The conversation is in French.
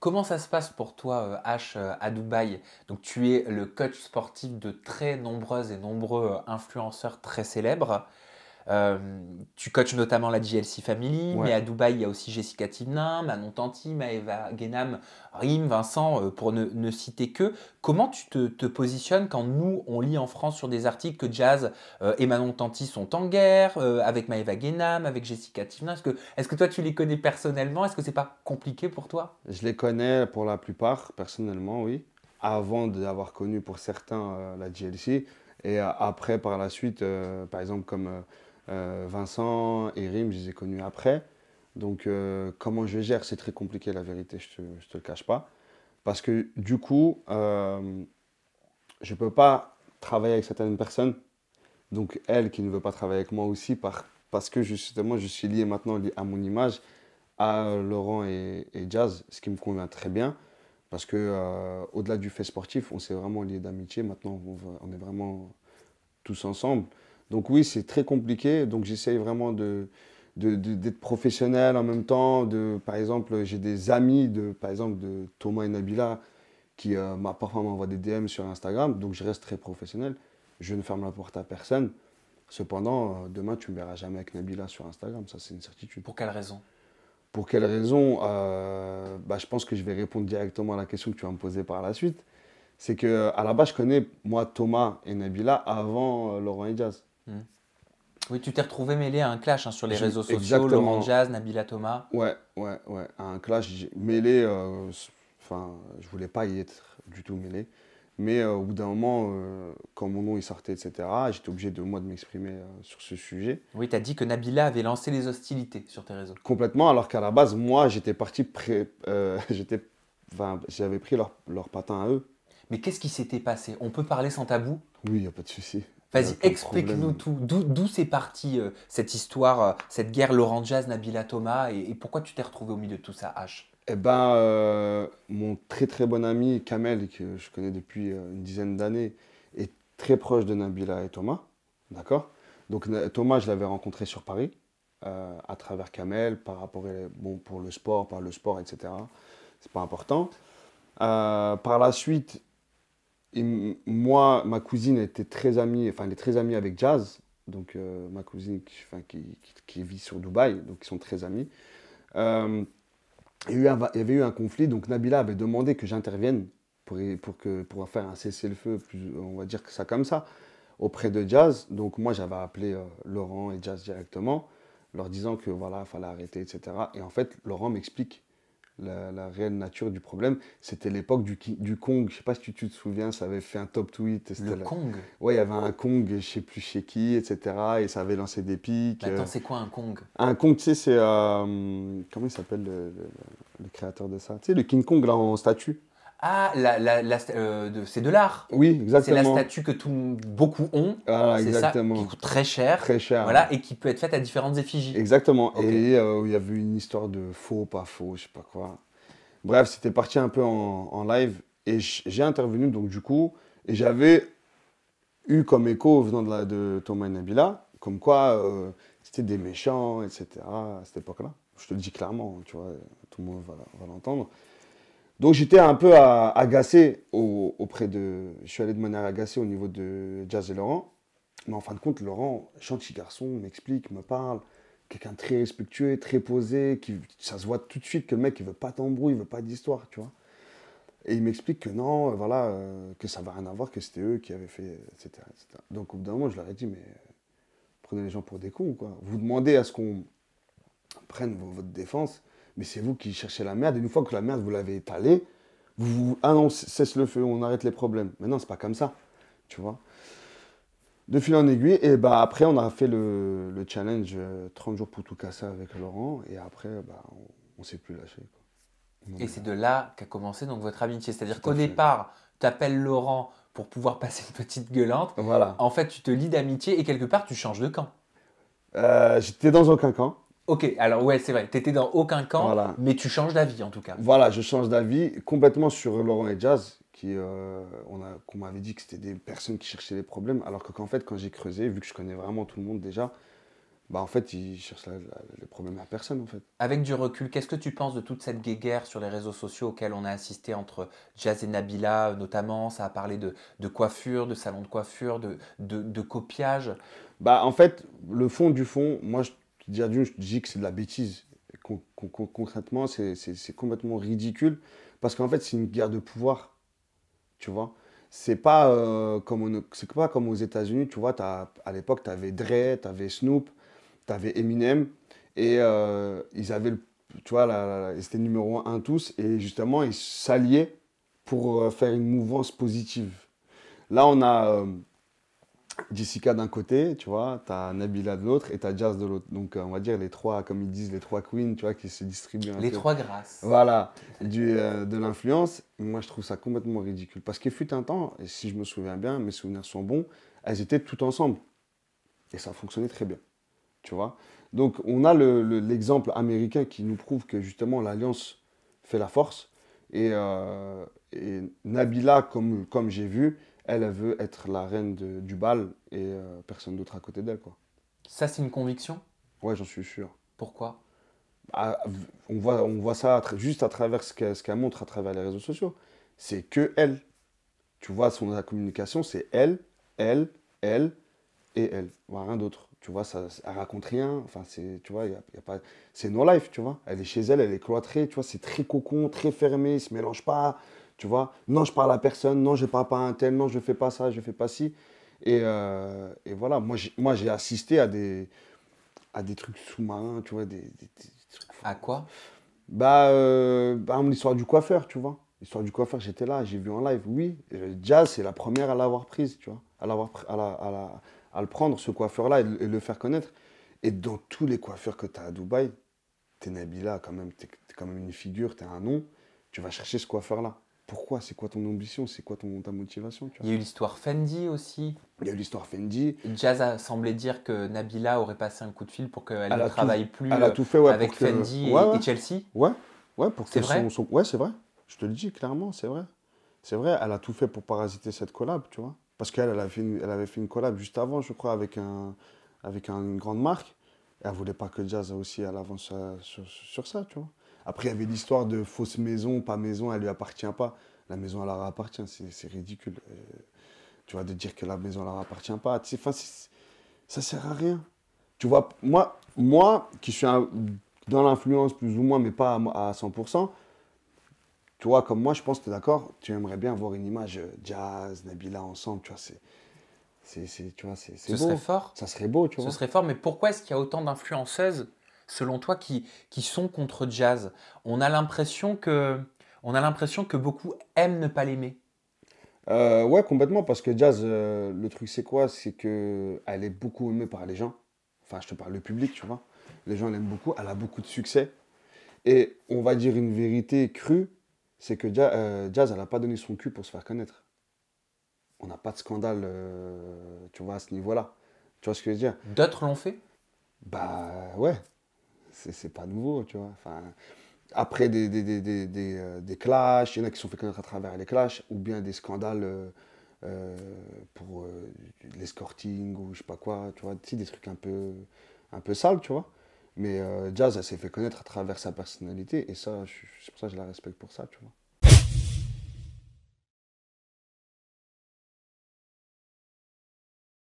Comment ça se passe pour toi, euh, H, euh, à Dubaï Donc, tu es le coach sportif de très nombreuses et nombreux euh, influenceurs très célèbres. Euh, tu coaches notamment la JLC Family, mais à Dubaï, il y a aussi Jessica Thibnin, Manon Tanti, Maeva Guénam, Rim, Vincent, euh, pour ne, ne citer que. Comment tu te, te, positionnes quand nous, on lit en France sur des articles que Jazz euh, et Manon Tanti sont en guerre, avec Maeva Guénam, avec Jessica Thibnin Est-ce que, est que toi, tu les connais personnellement Est-ce que c'est pas compliqué pour toi Je les connais pour la plupart, personnellement, oui. Avant d'avoir connu pour certains la JLC, et après, par la suite, par exemple, comme euh, Vincent et Rim, je les ai connus après. Donc, euh, comment je gère, c'est très compliqué, la vérité, je ne te, le cache pas. Parce que du coup, euh, je ne peux pas travailler avec certaines personnes. Donc, elle qui ne veut pas travailler avec moi aussi, parce que justement, je suis lié maintenant à mon image, à Laurent et, Jazz, ce qui me convient très bien. Parce que au-delà du fait sportif, on s'est vraiment lié d'amitié. Maintenant, on est vraiment tous ensemble. Donc oui, c'est très compliqué. Donc j'essaye vraiment de d'être professionnel en même temps. De, par exemple, j'ai des amis de, par exemple, de Thomas et Nabila qui euh, bah, parfois m'envoient des DM sur Instagram. Donc je reste très professionnel. Je ne ferme la porte à personne. Cependant, euh, demain, tu ne me verras jamais avec Nabila sur Instagram. Ça, c'est une certitude. Pour quelle raison Pour quelle raison euh, bah, Je pense que je vais répondre directement à la question que tu vas me poser par la suite. C'est que à la base, je connais moi Thomas et Nabila avant Laurent et Diaz. Oui, tu t'es retrouvé mêlé à un clash hein, sur les réseaux sociaux, Laurent Jazz, Nabila Thomas. Ouais, ouais, ouais, un clash mêlé. Euh, enfin, je voulais pas y être du tout mêlé. Mais euh, au bout d'un moment, euh, quand mon nom il sortait, etc., j'étais obligé de moi de m'exprimer sur ce sujet. Oui, tu as dit que Nabila avait lancé les hostilités sur tes réseaux. Complètement, alors qu'à la base, moi, j'étais parti, prêt. j'étais, j'avais pris leur, leur patin à eux. Mais qu'est-ce qui s'était passé On peut parler sans tabou Oui, il n'y a pas de souci. Euh, Vas-y, explique-nous tout. D'où c'est parti euh, cette histoire, euh, cette guerre Laurent Jazz, Nabila Thomas, et, pourquoi tu t'es retrouvé au milieu de tout ça, H Eh ben, mon très très bon ami Kamel, que je connais depuis une dizaine d'années, est très proche de Nabila et Thomas, d'accord Donc Thomas, je l'avais rencontré sur Paris, à travers Kamel, par rapport, à, bon, pour le sport, par le sport, etc. C'est pas important. par la suite, et moi, ma cousine était très amie, enfin, elle est très amie avec Jazz, donc euh, ma cousine qui, enfin, qui, vit sur Dubaï, donc ils sont très amis. Euh, il, y avait eu un conflit, donc Nabila avait demandé que j'intervienne pour, pour, que, pour faire un cessez-le-feu, on va dire que ça comme ça, auprès de Jazz. Donc moi, j'avais appelé euh, Laurent et Jazz directement, leur disant que voilà, fallait arrêter, etc. Et en fait, Laurent m'explique la, réelle nature du problème. C'était l'époque du, du, Kong. Je sais pas si tu, te souviens, ça avait fait un top tweet. Le Kong Ouais, il y avait un Kong, je sais plus chez qui, etc. Et ça avait lancé des pics. attends, euh. c'est quoi un Kong Un Kong, tu sais, c'est. Euh, comment il s'appelle le, le, créateur de ça Tu sais, le King Kong, là, en statue ah, la, la, la euh, c'est de l'art. Oui, exactement. C'est la statue que tout, beaucoup ont. Ah, exactement. qui coûte très cher. Très cher. Voilà, et qui peut être faite à différentes effigies. Exactement. Et euh, il y avait une histoire de faux, pas faux, je sais pas quoi. Bref, c'était parti un peu en, en live. Et j'ai intervenu, donc du coup, et j'avais eu comme écho venant de, de Thomas et Nabila, comme quoi euh, c'était des méchants, etc. à cette époque-là. Je te le dis clairement, tu vois, tout le monde va l'entendre. Donc j'étais un peu agacé auprès de. Je suis allé de manière agacée au niveau de Jazz et Laurent. Mais en fin de compte, Laurent, gentil garçon, m'explique, me parle. Quelqu'un très respectueux, très posé, qui, ça se voit tout de suite que le mec, il veut pas d'embrouille, il veut pas d'histoire, tu vois. Et il m'explique que non, euh, voilà, euh, que ça va rien avoir, que c'était eux qui avaient fait, etc., Donc au bout d'un moment, je leur ai dit, mais euh, prenez les gens pour des cons, quoi. Vous demandez à ce qu'on prenne votre défense mais c'est vous qui cherchez la merde. Et une fois que la merde, vous l'avez étalée, vous vous... cesse le feu, on arrête les problèmes. Mais non, c'est pas comme ça. Tu vois de fil en aiguille. Et bah, après, on a fait le, challenge 30 euh, jours pour tout casser avec Laurent. Et après, bah, on, ne s'est plus lâché. Et c'est de là qu'a commencé donc votre amitié. C'est-à-dire qu'au départ, tu appelles Laurent pour pouvoir passer une petite gueulante. En fait, tu te lis d'amitié et quelque part, tu changes de camp. Euh, j'étais dans aucun camp. Ok, alors ouais, c'est vrai, tu étais dans aucun camp, mais tu changes d'avis en tout cas. Voilà, je change d'avis complètement sur Laurent et Jazz, qui, euh, on qu'on m'avait dit que c'était des personnes qui cherchaient les problèmes, alors qu'en fait, quand j'ai creusé, vu que je connais vraiment tout le monde déjà, bah en fait, ils cherchent les problèmes à personne en fait. Avec du recul, qu'est-ce que tu penses de toute cette guéguerre sur les réseaux sociaux auxquels on a assisté entre Jazz et Nabila euh, notamment Ça a parlé de, coiffure, de salon de coiffure, de, de, de copiage. Bah en fait, le fond du fond, moi je Dire je dis que c'est de la bêtise. concrètement, c'est complètement ridicule parce qu'en fait, c'est une guerre de pouvoir. Tu vois C'est pas, euh, comme pas comme aux États-Unis, tu vois, à l'époque, tu avais Dre, tu avais Snoop, tu avais Eminem et euh, ils avaient le tu vois, c'était numéro un, tous, et justement, ils s'alliaient pour euh, faire une mouvance positive. Là, on a, Jessica d'un côté, tu vois, t'as Nabila de l'autre et t'as Jazz de l'autre. Donc euh, on va dire les trois, comme ils disent, les trois queens, tu vois, qui se distribuent. Un les trois grâces. Voilà, euh, de l'influence. Moi je trouve ça complètement ridicule. Parce qu'il fut un temps, et si je me souviens bien, mes souvenirs sont bons, elles étaient toutes ensemble. Et ça fonctionnait très bien, tu vois. Donc on a l'exemple américain qui nous prouve que justement l'alliance fait la force. Et, euh, et Nabila, comme, comme j'ai vu, elle, veut être la reine du bal et euh, personne d'autre à côté d'elle. quoi. Ça, c'est une conviction Ouais, j'en suis sûr. Pourquoi bah, on, voit, on voit ça juste à travers ce qu'elle montre à travers les réseaux sociaux. C'est que elle. Tu vois, son communication, c'est elle, elle, elle et elle. rien d'autre. Tu vois, ça, elle raconte rien. Enfin, c'est, tu vois, c'est no life, tu vois. Elle est chez elle, elle est cloîtrée, tu vois, c'est très cocon, très fermé, ne se mélange pas. Tu vois Non, je parle à personne. Non, je parle pas à un tel. Non, je fais pas ça. Je fais pas ci. Et, euh, et voilà. Moi, j'ai assisté à des, à des trucs sous-marins, tu vois. Des, trucs... À quoi bah, euh, bah, l'histoire du coiffeur, tu vois. L'histoire du coiffeur, j'étais là, j'ai vu en live. Oui, Jazz, c'est la première à l'avoir prise, tu vois. À, l'avoir, à, la, à, la, à le prendre, ce coiffeur-là, et, le faire connaître. Et dans tous les coiffeurs que tu as à Dubaï, t'es Nabila, quand même, Tu es quand même une figure, Tu t'es un nom. Tu vas chercher ce coiffeur-là pourquoi, c'est quoi ton ambition, c'est quoi ton, ta motivation. Tu Il y a eu l'histoire Fendi aussi. Il y a eu l'histoire Fendi. Jazz a semblé dire que Nabila aurait passé un coup de fil pour qu'elle ne travaille plus elle a euh, tout fait, avec Fendi et Chelsea. Ouais, ouais, pour que Son, Ouais, c'est vrai. Je te le dis clairement, c'est vrai. C'est vrai, elle a tout fait pour parasiter cette collab, tu vois. Parce qu'elle elle avait, fait une, elle avait fait une collab juste avant, je crois, avec, un, avec une grande marque. Elle elle voulait pas que Jazz aussi avance euh, sur, sur ça, tu vois. Après, il y avait l'histoire de fausse maison, pas maison, elle lui appartient pas. La maison, elle leur appartient, c'est ridicule. Euh, tu vois, de dire que la maison, elle leur appartient pas. Tu ça sert à rien. Tu vois, moi, moi qui suis dans l'influence plus ou moins, mais pas à, 100%, tu vois, comme moi, je pense que tu es d'accord, tu aimerais bien voir une image euh, jazz, Nabila ensemble, tu vois, c'est. C'est, tu vois, c'est, Ce beau. fort. Ça serait beau, tu vois. Ce serait fort, mais pourquoi est-ce qu'il y a autant d'influenceuses selon toi, qui, qui sont contre jazz On a l'impression que, on a l'impression que beaucoup aiment ne pas l'aimer. Euh, ouais, complètement, parce que jazz, euh, le truc c'est quoi C'est que elle est beaucoup aimée par les gens. Enfin, je te parle le public, tu vois. Les gens l'aiment beaucoup, elle a beaucoup de succès. Et on va dire une vérité crue, c'est que euh, jazz, elle n'a pas donné son cul pour se faire connaître. On n'a pas de scandale, tu vois, à ce niveau-là. Tu vois ce que je veux dire D'autres l'ont fait Bah ouais, c'est pas nouveau, tu vois. Enfin, après des, des, des, euh, clashs, il y en a qui sont fait connaître à travers les clashs, ou bien des scandales euh, euh, pour l'escorting ou je sais pas quoi, tu vois, des trucs un peu, un peu sales, tu vois. Mais Jazz, elle s'est fait connaître à travers sa personnalité, et ça, c'est pour ça que je la respecte pour ça, tu vois.